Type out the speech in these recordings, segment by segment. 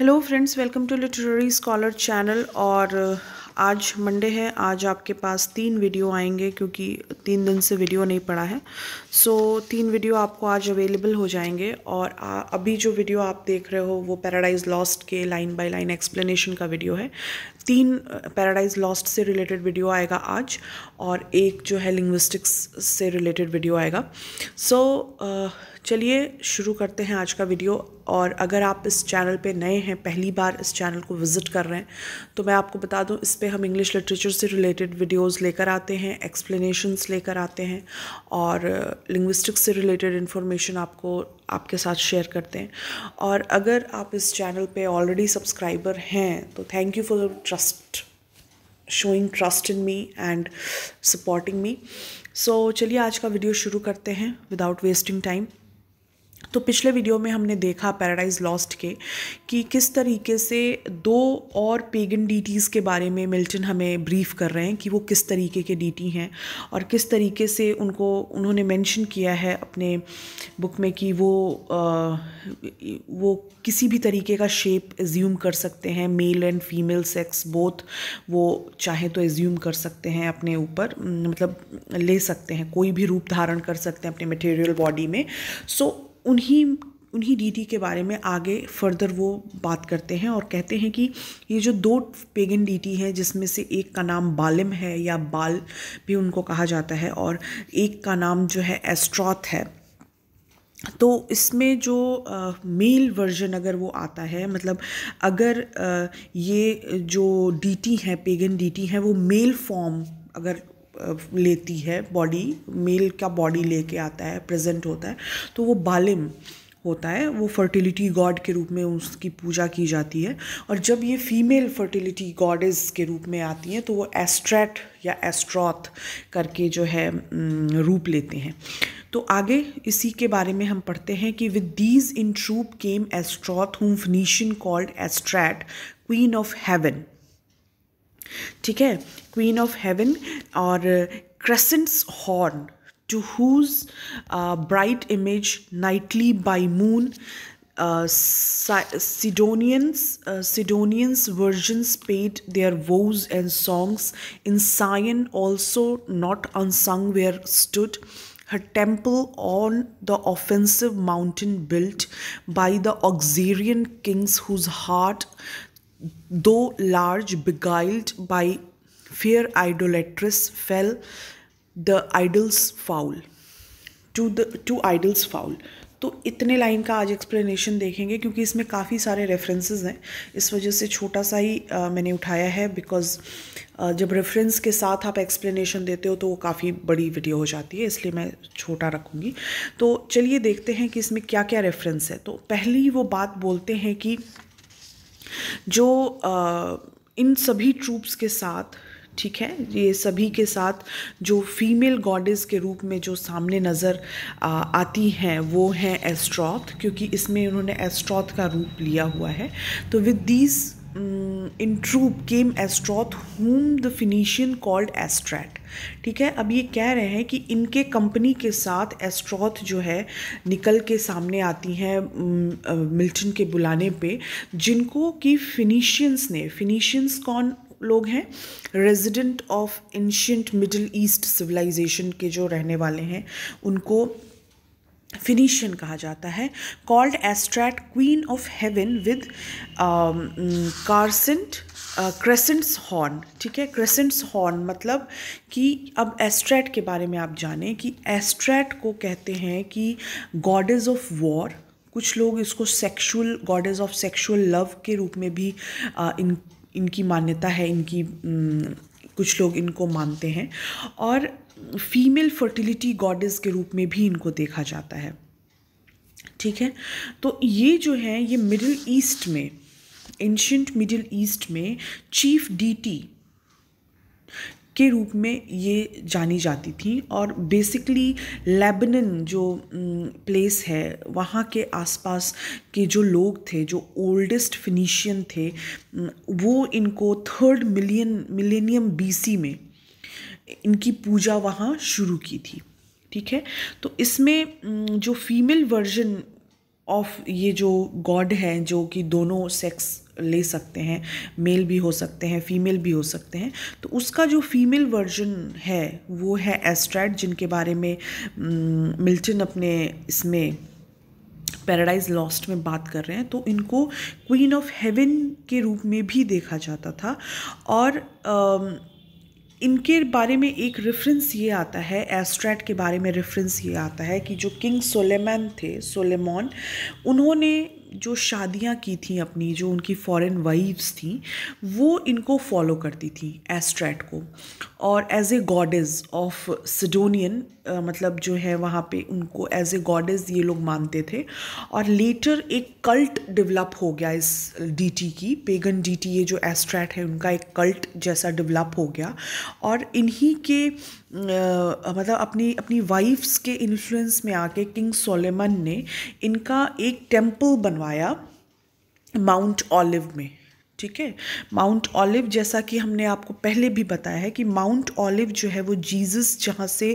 hello friends welcome to literary scholar channel or. आज Monday है आज आपके पास तीन वीडियो आएंगे क्योंकि तीन दिन से वीडियो नहीं पड़ा है सो so, तीन वीडियो आपको आज अवेलेबल हो जाएंगे और आ, अभी जो वीडियो आप देख रहे हो वो पैराडाइज लॉस्ट के लाइन बाय लाइन एक्सप्लेनेशन का वीडियो है तीन पैराडाइज लॉस्ट से रिलेटेड वीडियो आएगा आज और एक जो है लिंग्विस्टिक्स से रिलेटेड वीडियो आएगा सो so, चलिए शुरू करते हैं आज का वीडियो और अगर आप इस चैनल पे नए हैं पहली बार इस चैनल को विज़िट कर रहे हैं तो मैं आपको बता दूं इस पर पे हम इंग्लिश लिटरेचर से रिलेटेड वीडियोस लेकर आते हैं एक्सप्लेनेशंस लेकर आते हैं और लिंग्विस्टिक्स uh, से रिलेटेड इन्फॉर्मेशन आपको आपके साथ शेयर करते हैं और अगर आप इस चैनल पे ऑलरेडी सब्सक्राइबर हैं तो thank you for trust showing trust in me and supporting me so चलिए आज का वीडियो शुरू करते हैं विदाउट वेस्टिंग टाइम तो पिछले वीडियो में हमने देखा पैराडाइज लॉस्ट के कि किस तरीके से दो और पेगन डीटीज़ के बारे में मिल्टन हमें ब्रीफ कर रहे हैं कि वो किस तरीके के डीटी हैं और किस तरीके से उनको उन्होंने मेंशन किया है अपने बुक में कि वो आ, वो किसी भी तरीके का शेप एज्यूम कर सकते हैं male and female sex both वो चाहे तो एज्यूम कर सकते हैं अपने ऊपर मतलब ले सकते हैं कोई भी रूप धारण कर सकते हैं अपने मटेरियल बॉडी में सो so, उन्हीं उन्हीं डीटी के बारे में आगे फर्दर वो बात करते हैं और कहते हैं कि ये जो दो पेगन डीटी हैं जिसमें से एक का नाम बालिम है या बाल भी उनको कहा जाता है और एक का नाम जो है एस्ट्रॉथ है तो इसमें जो मेल वर्जन अगर वो आता है मतलब अगर आ, ये जो डीटी है पेगन डीटी है वो मेल फॉर्म अगर लेती है बॉडी मेल का बॉडी लेके आता है प्रेजेंट होता है तो वो बालिम होता है वो फर्टिलिटी गॉड के रूप में उसकी पूजा की जाती है और जब ये फीमेल फर्टिलिटी गॉडेस के रूप में आती हैं तो वो एस्ट्रैट या एस्ट्रॉथ करके जो है रूप लेते हैं तो आगे इसी के बारे में हम पढ़ते हैं कि with these in troop came Astoreth whom Phoenician called Astarte queen of heaven ठीक है Queen of Heaven, or uh, Crescent's Horn, to whose uh, bright image nightly by moon, uh, Sidonians, Sidonians, virgins paid their vows and songs. In Sion also not unsung where stood her temple on the offensive mountain built by the Auxarian kings whose heart though large beguiled by fair idolatresses fell the idols foul to the to idols foul तो इतने line का आज explanation देखेंगे क्योंकि इसमें काफ़ी सारे references हैं इस वजह से छोटा सा ही आ, मैंने उठाया है बिकॉज जब रेफरेंस के साथ आप एक्सप्लेनेशन देते हो तो वो काफ़ी बड़ी वीडियो हो जाती है इसलिए मैं छोटा रखूँगी तो चलिए देखते हैं कि इसमें क्या क्या रेफरेंस है तो पहली वो बात बोलते हैं कि जो इन सभी ट्रूप्स के साथ ठीक है ये सभी के साथ जो फीमेल गॉडेस के रूप में जो सामने नज़र आती हैं वो हैं एस्ट्रॉथ क्योंकि इसमें उन्होंने एस्ट्रॉथ का रूप लिया हुआ है तो with these in troop came Astoreth whom the Phoenician called Astarte ठीक है अब ये कह रहे हैं कि इनके कंपनी के साथ एस्ट्रॉथ जो है निकल के सामने आती हैं मिल्टन mm, के बुलाने पे जिनको कि फिनीशियंस ने फिनीशियंस कौन लोग हैं resident of ancient Middle East civilisation के जो रहने वाले हैं उनको फिनिशियन कहा जाता है called Astarte queen of heaven with crescent crescents horn ठीक है क्रेसेंट्स हॉर्न मतलब कि अब एस्ट्रैट के बारे में आप जानें कि एस्ट्रैट को कहते हैं कि गॉडेज ऑफ वॉर कुछ लोग इसको sexual goddess of sexual love के रूप में भी आ, uh, इन इनकी मान्यता है इनकी न, mm, कुछ लोग इनको मानते हैं और फीमेल फर्टिलिटी गॉडेस के रूप में भी इनको देखा जाता है ठीक है तो ये जो है ये मिडिल ईस्ट में एंशंट मिडिल ईस्ट में चीफ डीटी के रूप में ये जानी जाती थी और बेसिकली लेबनन जो प्लेस mm, है वहाँ के आसपास के जो लोग थे जो ओल्डेस्ट फिनिशियन थे mm, वो इनको थर्ड मिलियन मिलेनियम बीसी में इनकी पूजा वहाँ शुरू की थी ठीक है तो इसमें जो फीमेल वर्जन ऑफ ये जो गॉड हैं जो कि दोनों सेक्स ले सकते हैं मेल भी हो सकते हैं फीमेल भी हो सकते हैं तो उसका जो फीमेल वर्जन है वो है एस्ट्रैड जिनके बारे में मिल्टन अपने इसमें पैराडाइज लॉस्ट में बात कर रहे हैं तो इनको क्वीन ऑफ हेवन के रूप में भी देखा जाता था और आ, इनके बारे में एक रेफरेंस ये आता है एस्ट्रैट के बारे में रेफरेंस ये आता है कि जो किंग सोलेमन थे सोलेमॉन उन्होंने जो शादियाँ की थी अपनी जो उनकी फॉरेन वाइफ्स थी वो इनको फॉलो करती थी एस्ट्रैट को और as a goddess of Sidonian मतलब जो है वहाँ पे उनको एज ए गॉडेज ये लोग मानते थे और लेटर एक कल्ट डेवलप हो गया इस डीटी की पेगन डीटी ये जो एस्ट्रैट है उनका एक कल्ट जैसा डेवलप हो गया और इन्हीं के मतलब अपनी अपनी वाइफ्स के इन्फ्लुएंस में आके किंग सोलेमन ने इनका एक टेम्पल बनवाया माउंट ऑलिव में ठीक है माउंट ऑलिव जैसा कि हमने आपको पहले भी बताया है कि माउंट ऑलिव जो है वो जीसस जहाँ से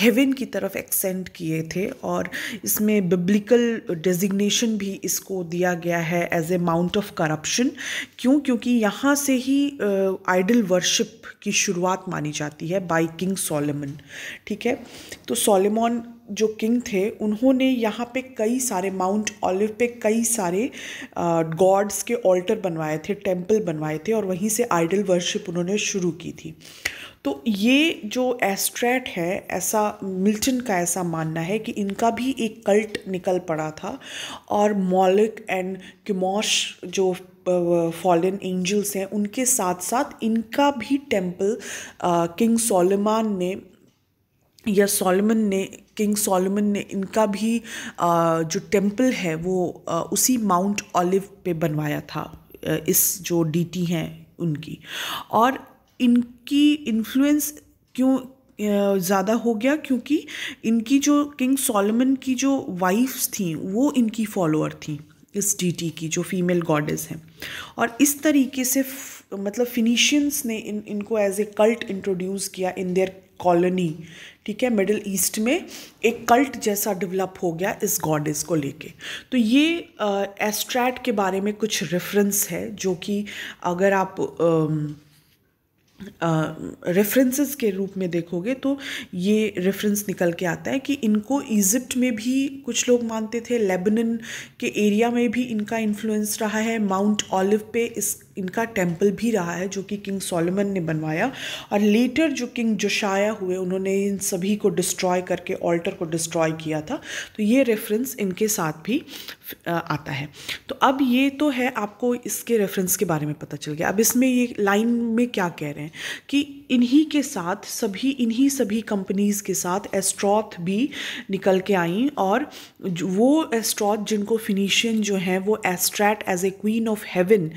हेवन की तरफ एक्सेंड किए थे और इसमें बिब्लिकल डेजिग्नेशन भी इसको दिया गया है as a mount of corruption क्यों क्योंकि यहाँ से ही आइडल uh, वर्शिप की शुरुआत मानी जाती है बाई किंग सोलेमन ठीक है तो सोलेमोन जो किंग थे उन्होंने यहाँ पे कई सारे माउंट ऑलिव पे कई सारे गॉड्स के ऑल्टर बनवाए थे टेम्पल बनवाए थे और वहीं से आइडल वर्शिप उन्होंने शुरू की थी तो ये जो एस्ट्रैट है ऐसा मिल्टन का ऐसा मानना है कि इनका भी एक कल्ट निकल पड़ा था और मॉलिक एंड किमोश जो फॉलन एंजल्स हैं उनके साथ साथ इनका भी टेम्पल किंग सोलमान ने या सोलमन ने किंग सोलोमन ने इनका भी जो टेम्पल है वो उसी माउंट ऑलिव पे बनवाया था इस जो डीटी हैं उनकी और इनकी इन्फ्लुएंस क्यों ज़्यादा हो गया क्योंकि इनकी जो किंग सोलोमन की जो वाइफ्स थी वो इनकी फॉलोअर थी इस डीटी की जो फीमेल गॉडेस हैं और इस तरीके से मतलब फिनिशियंस ने इन इनको एज ए कल्ट इंट्रोड्यूस किया इन देयर कॉलोनी ठीक है मिडिल ईस्ट में एक कल्ट जैसा डेवलप हो गया इस गॉडेस को लेके तो ये एस्ट्रैट के बारे में कुछ रेफरेंस है जो कि अगर आप आ, रेफरेंसेस के रूप में देखोगे तो ये रेफरेंस निकल के आता है कि इनको इजिप्ट में भी कुछ लोग मानते थे लेबनन के एरिया में भी इनका इन्फ्लुएंस रहा है माउंट ऑलिव पे इस इनका टेम्पल भी रहा है जो कि किंग सोलोमन ने बनवाया और लेटर जो किंग जोशाया हुए उन्होंने इन सभी को डिस्ट्रॉय करके ऑल्टर को डिस्ट्रॉय किया था तो ये रेफरेंस इनके साथ भी आता है तो अब ये तो है आपको इसके रेफरेंस के बारे में पता चल गया अब इसमें ये लाइन में क्या कह रहे हैं कि इन्हीं के साथ सभी इन्हीं सभी कंपनीज़ के साथ एस्ट्रॉथ भी निकल के आई और वो एस्ट्रॉथ जिनको फिनिशियन जो हैं वो Astarte as a queen of heaven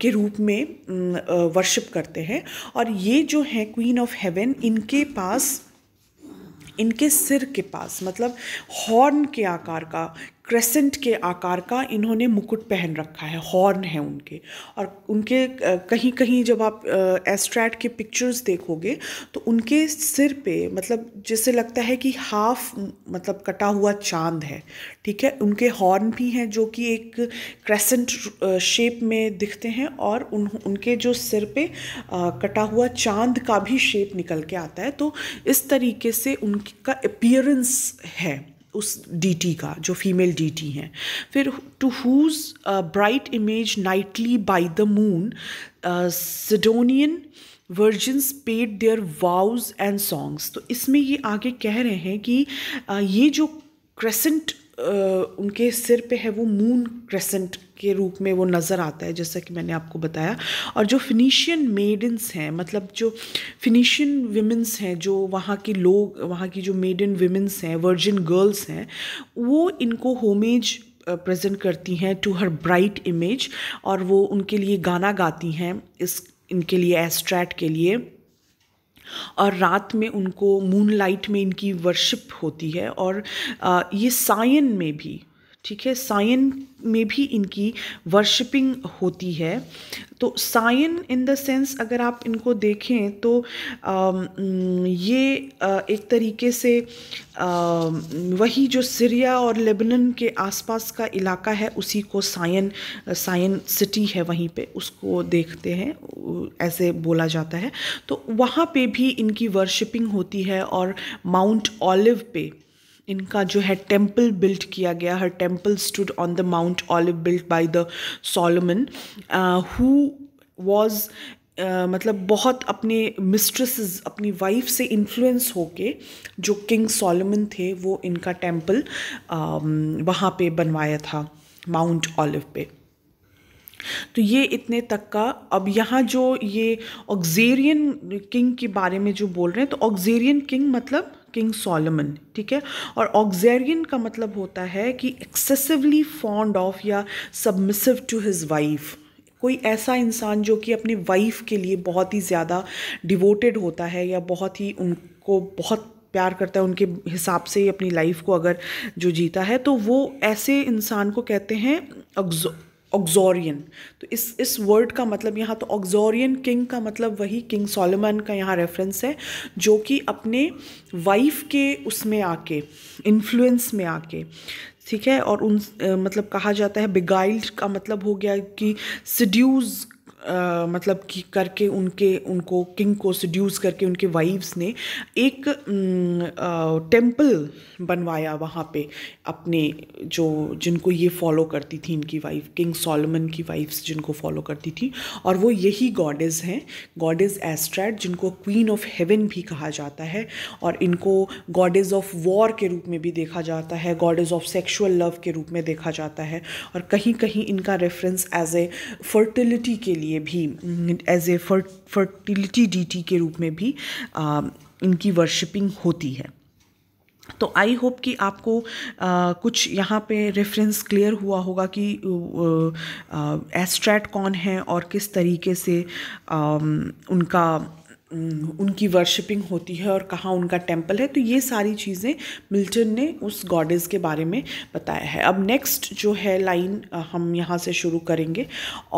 के रूप में वर्शिप करते हैं और ये जो है क्वीन ऑफ हेवन इनके पास इनके सिर के पास मतलब हॉर्न के आकार का क्रेसेंट के आकार का इन्होंने मुकुट पहन रखा है हॉर्न है उनके और उनके कहीं कहीं जब आप एस्ट्रैट के पिक्चर्स देखोगे तो उनके सिर पे मतलब जैसे लगता है कि हाफ मतलब कटा हुआ चांद है ठीक है उनके हॉर्न भी हैं जो कि एक क्रेसेंट शेप में दिखते हैं और उन उनके जो सिर पे आ, कटा हुआ चांद का भी शेप निकल के आता है तो इस तरीके से उनका अपियरेंस है उस डीटी का जो फीमेल डीटी हैं फिर to whose bright image nightly by the moon Sidonian virgins paid their vows and songs तो इसमें ये आगे कह रहे हैं कि uh, ये जो क्रेसेंट उनके सिर पे है वो मून क्रेसेंट के रूप में वो नज़र आता है जैसा कि मैंने आपको बताया और जो फिनिशियन मेडन्स हैं मतलब जो फिनिशियन विमेंस हैं जो वहाँ की लोग वहाँ की जो मेडन विमेंस हैं वर्जिन गर्ल्स हैं वो इनको होमेज प्रेजेंट करती हैं टू हर ब्राइट इमेज और वो उनके लिए गाना गाती हैं इस इनके लिए एस्ट्रैट के लिए और रात में उनको मूनलाइट में इनकी वर्शिप होती है और ये सायन में भी ठीक है साइन में भी इनकी वर्शिपिंग होती है तो साइन इन द सेंस अगर आप इनको देखें तो आ, ये एक तरीके से आ, वही जो सीरिया और लेबनन के आसपास का इलाका है उसी को साइन साइन सिटी है वहीं पे उसको देखते हैं ऐसे बोला जाता है तो वहाँ पे भी इनकी वर्शिपिंग होती है और माउंट ऑलिव पे इनका जो है टेम्पल बिल्ट किया गया हर temple stood on the mount Olive built by the Solomon who was मतलब बहुत अपने मिस्ट्रेसेस अपनी वाइफ से इन्फ्लुएंस होके जो किंग सोलमन थे वो इनका टेम्पल um, वहाँ पे बनवाया था माउंट ऑलिव पे तो ये इतने तक का अब यहाँ जो ये ऑक्जेरियन किंग के बारे में जो बोल रहे हैं तो ऑक्जेरियन किंग मतलब किंग सोलोमन ठीक है और ऑक्जेरियन का मतलब होता है कि एक्सेसिवली फॉन्ड ऑफ या सबमिसिव टू हिज वाइफ कोई ऐसा इंसान जो कि अपने वाइफ के लिए बहुत ही ज़्यादा डिवोटेड होता है या बहुत ही उनको बहुत प्यार करता है उनके हिसाब से ही अपनी लाइफ को अगर जो जीता है तो वो ऐसे इंसान को कहते हैं ऑक्जोरियन तो इस इस वर्ड का मतलब यहाँ तो ऑक्जोरियन किंग का मतलब वही किंग सोलोमन का यहाँ रेफरेंस है जो कि अपने वाइफ के उसमें आके इन्फ्लुएंस में आके ठीक है और उन मतलब कहा जाता है बिगाइल्ड का मतलब हो गया कि सिड्यूज आ, मतलब कि करके उनके उनको किंग को सड्यूस करके उनके वाइफ्स ने एक टेंपल टेम्पल बनवाया वहाँ पे अपने जो जिनको ये फॉलो करती थी इनकी वाइफ किंग सॉलमन की वाइफ्स जिनको फॉलो करती थी और वो यही गॉडेज हैं गॉडेज एस्ट्रैड जिनको क्वीन ऑफ हेवन भी कहा जाता है और इनको गॉडेज ऑफ वॉर के रूप में भी देखा जाता है गॉडेज ऑफ सेक्शुअल लव के रूप में देखा जाता है और कहीं कहीं इनका रेफरेंस एज ए फर्टिलिटी के लिए लिए भी एज ए फर्टिलिटी डीटी के रूप में भी आ, इनकी वर्शिपिंग होती है तो आई होप कि आपको आ, कुछ यहाँ पे रेफरेंस क्लियर हुआ होगा कि एस्ट्रैट कौन है और किस तरीके से आ, उनका उनकी वर्शिपिंग होती है और कहाँ उनका टेम्पल है तो ये सारी चीज़ें मिल्टन ने उस गॉडेस के बारे में बताया है अब नेक्स्ट जो है लाइन हम यहाँ से शुरू करेंगे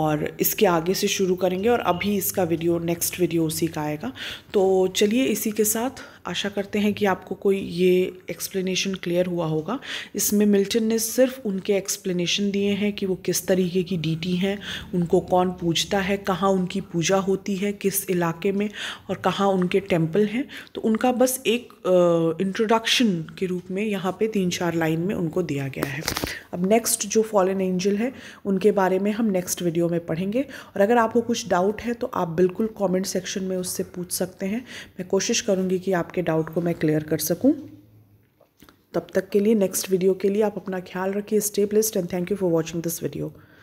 और इसके आगे से शुरू करेंगे और अभी इसका वीडियो नेक्स्ट वीडियो उसी का आएगा तो चलिए इसी के साथ आशा करते हैं कि आपको कोई ये एक्सप्लेनेशन क्लियर हुआ होगा इसमें मिल्टन ने सिर्फ उनके एक्सप्लेनेशन दिए हैं कि वो किस तरीके की डीटी हैं उनको कौन पूजता है कहाँ उनकी पूजा होती है किस इलाके में और कहाँ उनके टेम्पल हैं तो उनका बस एक इंट्रोडक्शन के रूप में यहाँ पर तीन चार लाइन में उनको दिया गया है अब नेक्स्ट जो फॉलन एंजल है उनके बारे में हम नेक्स्ट वीडियो में पढ़ेंगे और अगर आपको कुछ डाउट है तो आप बिल्कुल कॉमेंट सेक्शन में उससे पूछ सकते हैं मैं कोशिश करूँगी कि आप आपके डाउट को मैं क्लियर कर सकूँ तब तक के लिए नेक्स्ट वीडियो के लिए आप अपना ख्याल रखिए stay blessed and thank you for watching this video